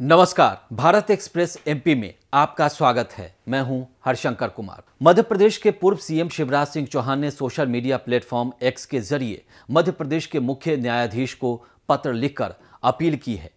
नमस्कार Bharat express MP में आपका स्वागत है मैं हूं हरशंकर कुमार मध्य प्रदेश के पूर्व सीएम शिवराज सिंह चौहान ने सोशल मीडिया प्लेटफॉर्म एक्स के जरिए मध्य प्रदेश के मुख्य न्यायाधीश को पत्र लिखकर अपील की है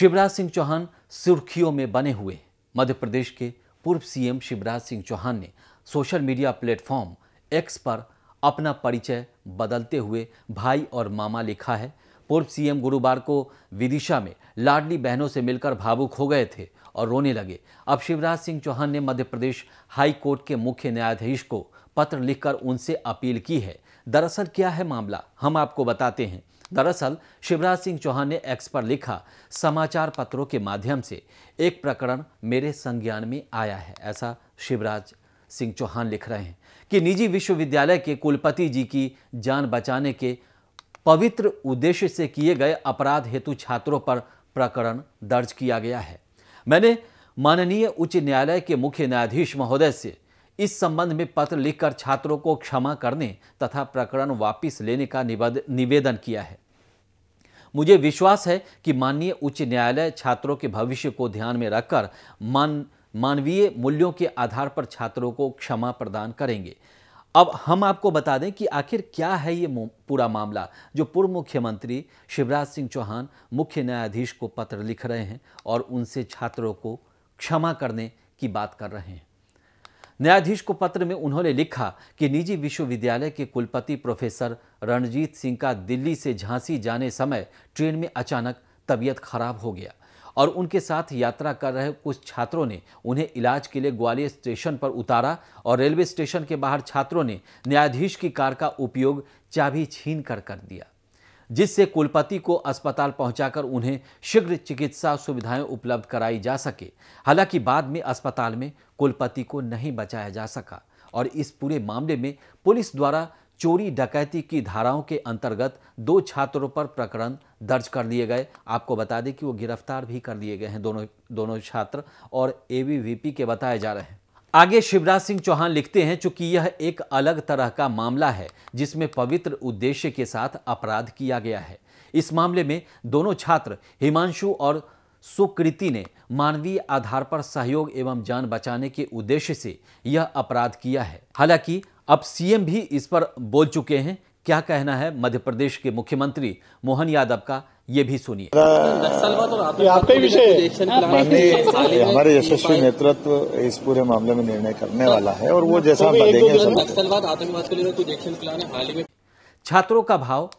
शिवराज सिंह चौहान सुर्खियों में बने हुए हैं मध्य प्रदेश के पूर्व सीएम शिवराज सिंह चौहान ने सोशल मीडिया प्लेटफॉर्म एक्स पर अपना परिचय बदलते हुए भाई और मामा लिखा है पूर्व सीएम गुरुवार को विदिशा में लाडली बहनों से मिलकर भावुक हो गए थे और रोने लगे अब शिवराज सिंह चौहान ने मध्य प्रदेश हाई कोर्ट के मुख्य न्यायाधीश को पत्र लिखकर उनसे अपील की है दरअसल क्या है मामला हम आपको बताते हैं दरअसल शिवराज सिंह चौहान ने एक्स पर लिखा समाचार पत्रों के माध्यम से एक प्रकरण मेरे संज्ञान में आया है ऐसा शिवराज सिंह चौहान लिख रहे हैं कि निजी विश्वविद्यालय के कुलपति जी की जान बचाने के पवित्र उद्देश्य से किए गए अपराध हेतु छात्रों पर प्रकरण दर्ज किया गया है मैंने माननीय उच्च न्यायालय के मुख्य न्यायाधीश महोदय से इस संबंध में पत्र लिखकर छात्रों को क्षमा करने तथा प्रकरण वापस लेने का निवेदन किया है मुझे विश्वास है कि माननीय उच्च न्यायालय छात्रों के भविष्य को ध्यान में रखकर मान मानवीय मूल्यों के आधार पर छात्रों को क्षमा प्रदान करेंगे अब हम आपको बता दें कि आखिर क्या है ये पूरा मामला जो पूर्व मुख्यमंत्री शिवराज सिंह चौहान मुख्य न्यायाधीश को पत्र लिख रहे हैं और उनसे छात्रों को क्षमा करने की बात कर रहे हैं न्यायाधीश को पत्र में उन्होंने लिखा कि निजी विश्वविद्यालय के कुलपति प्रोफेसर रणजीत सिंह का दिल्ली से झांसी जाने समय ट्रेन में अचानक तबीयत खराब हो गया और उनके साथ यात्रा कर रहे कुछ छात्रों ने उन्हें इलाज के लिए ग्वालियर स्टेशन पर उतारा और रेलवे स्टेशन के बाहर छात्रों ने न्यायाधीश की कार का उपयोग चाबी छीन कर कर दिया जिससे कुलपति को अस्पताल पहुंचाकर उन्हें शीघ्र चिकित्सा सुविधाएं उपलब्ध कराई जा सके हालांकि बाद में अस्पताल में कुलपति को नहीं बचाया जा सका और इस पूरे मामले में पुलिस द्वारा चोरी डकैती की धाराओं के अंतर्गत दो छात्रों पर प्रकरण दर्ज कर लिए गए आपको बता दें कि वो गिरफ्तार भी कर लिए गए हैं दोनों दोनों छात्र और एबीवीपी के बताए जा रहे हैं आगे शिवराज सिंह चौहान लिखते हैं चूंकि यह एक अलग तरह का मामला है जिसमें पवित्र उद्देश्य के साथ अपराध किया गया है इस मामले में दोनों छात्र हिमांशु और सुकृति ने मानवीय आधार पर सहयोग एवं जान बचाने के उद्देश्य से यह अपराध किया है हालांकि अब सीएम भी इस पर बोल चुके हैं क्या कहना है मध्य प्रदेश के मुख्यमंत्री मोहन यादव का ये भी सुनिए हमारे यशस्वी नेतृत्व इस पूरे मामले में निर्णय करने वाला है और वो हाँ, जैसा तो हम देखेंगे छात्रों का भाव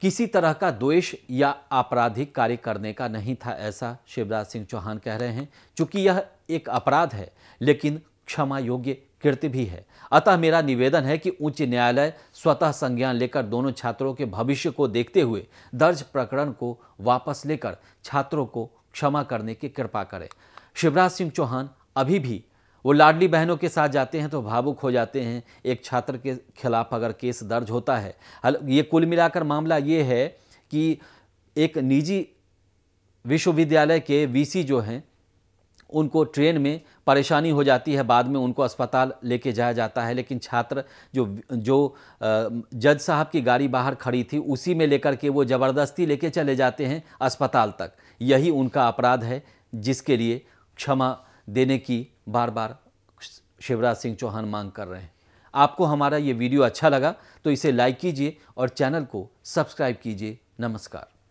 किसी तरह का द्वेष या आपराधिक कार्य करने का नहीं था ऐसा शिवराज सिंह चौहान कह रहे हैं चूंकि यह एक अपराध है लेकिन क्षमा योग्य कृत्य भी है अतः मेरा निवेदन है कि उच्च न्यायालय स्वतः संज्ञान लेकर दोनों छात्रों के भविष्य को देखते हुए दर्ज प्रकरण को वापस लेकर छात्रों को क्षमा करने की कृपा करें शिवराज सिंह चौहान अभी भी वो लाडली बहनों के साथ जाते हैं तो भावुक हो जाते हैं एक छात्र के खिलाफ अगर केस दर्ज होता है ये कुल मिलाकर मामला ये है कि एक निजी विश्वविद्यालय के वीसी जो हैं उनको ट्रेन में परेशानी हो जाती है बाद में उनको अस्पताल लेके जाया जाता है लेकिन छात्र जो जो जज साहब की गाड़ी बाहर खड़ी थी उसी में लेकर के वो ज़बरदस्ती लेके चले जाते हैं अस्पताल तक यही उनका अपराध है जिसके लिए क्षमा देने की बार बार शिवराज सिंह चौहान मांग कर रहे हैं आपको हमारा ये वीडियो अच्छा लगा तो इसे लाइक कीजिए और चैनल को सब्सक्राइब कीजिए नमस्कार